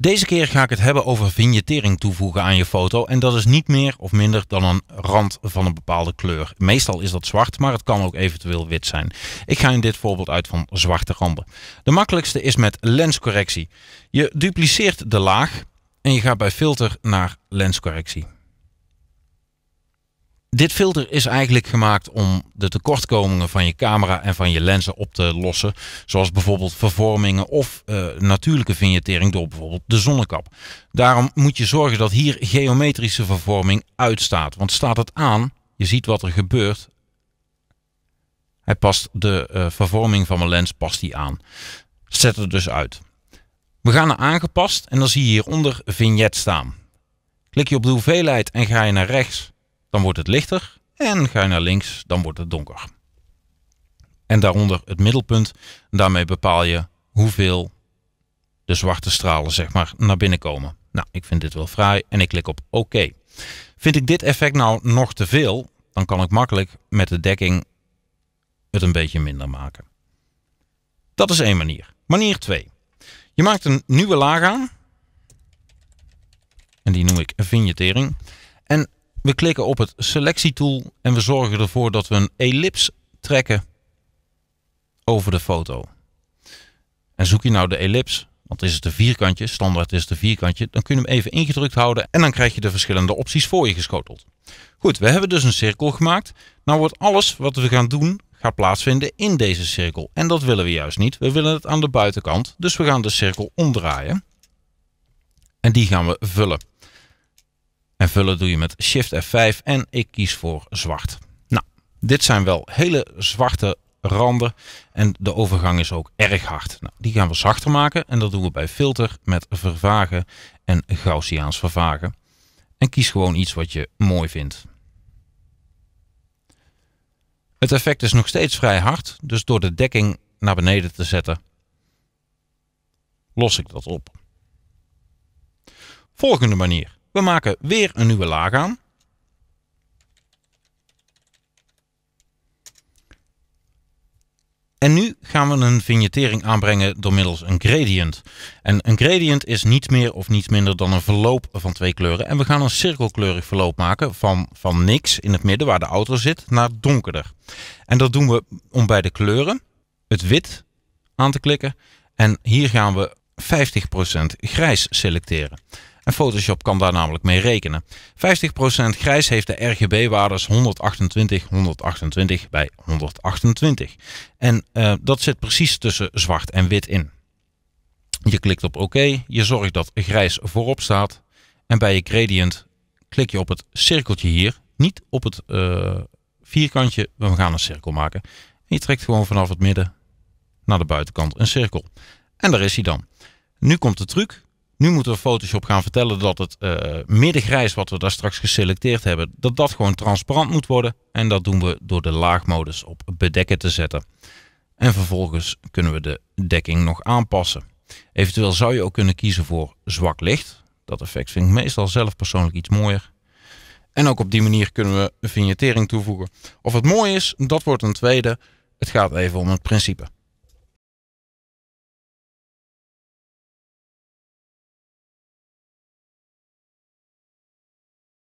Deze keer ga ik het hebben over vignettering toevoegen aan je foto en dat is niet meer of minder dan een rand van een bepaalde kleur. Meestal is dat zwart, maar het kan ook eventueel wit zijn. Ik ga in dit voorbeeld uit van zwarte randen. De makkelijkste is met lenscorrectie. Je dupliceert de laag en je gaat bij filter naar lenscorrectie. Dit filter is eigenlijk gemaakt om de tekortkomingen van je camera en van je lenzen op te lossen. Zoals bijvoorbeeld vervormingen of eh, natuurlijke vignettering door bijvoorbeeld de zonnekap. Daarom moet je zorgen dat hier geometrische vervorming uitstaat. Want staat het aan, je ziet wat er gebeurt. Hij past de eh, vervorming van mijn lens past die aan. Zet het dus uit. We gaan naar aangepast en dan zie je hieronder vignet staan. Klik je op de hoeveelheid en ga je naar rechts dan wordt het lichter. En ga je naar links, dan wordt het donker. En daaronder het middelpunt. Daarmee bepaal je hoeveel de zwarte stralen zeg maar, naar binnen komen. Nou, ik vind dit wel fraai en ik klik op OK. Vind ik dit effect nou nog te veel, dan kan ik makkelijk met de dekking het een beetje minder maken. Dat is één manier. Manier 2. Je maakt een nieuwe laag aan. En die noem ik vignettering. We klikken op het selectietool en we zorgen ervoor dat we een ellips trekken over de foto. En zoek je nou de ellips, want is het een vierkantje, standaard is het een vierkantje, dan kun je hem even ingedrukt houden en dan krijg je de verschillende opties voor je geschoteld. Goed, we hebben dus een cirkel gemaakt. Nou wordt alles wat we gaan doen, gaat plaatsvinden in deze cirkel. En dat willen we juist niet. We willen het aan de buitenkant, dus we gaan de cirkel omdraaien. En die gaan we vullen. En vullen doe je met Shift F5 en ik kies voor zwart. Nou, dit zijn wel hele zwarte randen en de overgang is ook erg hard. Nou, die gaan we zachter maken en dat doen we bij filter met vervagen en Gaussiaans vervagen. En kies gewoon iets wat je mooi vindt. Het effect is nog steeds vrij hard, dus door de dekking naar beneden te zetten, los ik dat op. Volgende manier. We maken weer een nieuwe laag aan. En nu gaan we een vignettering aanbrengen door middels een gradient. En een gradient is niet meer of niet minder dan een verloop van twee kleuren. En we gaan een cirkelkleurig verloop maken van, van niks in het midden waar de auto zit naar donkerder. En dat doen we om bij de kleuren het wit aan te klikken. En hier gaan we 50% grijs selecteren. En Photoshop kan daar namelijk mee rekenen. 50% grijs heeft de RGB-waardes 128, 128 bij 128. En eh, dat zit precies tussen zwart en wit in. Je klikt op OK, je zorgt dat grijs voorop staat. En bij je gradient klik je op het cirkeltje hier, niet op het eh, vierkantje. We gaan een cirkel maken. En je trekt gewoon vanaf het midden naar de buitenkant een cirkel. En daar is hij dan. Nu komt de truc. Nu moeten we Photoshop gaan vertellen dat het eh, middengrijs wat we daar straks geselecteerd hebben, dat dat gewoon transparant moet worden. En dat doen we door de laagmodus op bedekken te zetten. En vervolgens kunnen we de dekking nog aanpassen. Eventueel zou je ook kunnen kiezen voor zwak licht. Dat effect vind ik meestal zelf persoonlijk iets mooier. En ook op die manier kunnen we een vignettering toevoegen. Of het mooi is, dat wordt een tweede. Het gaat even om het principe.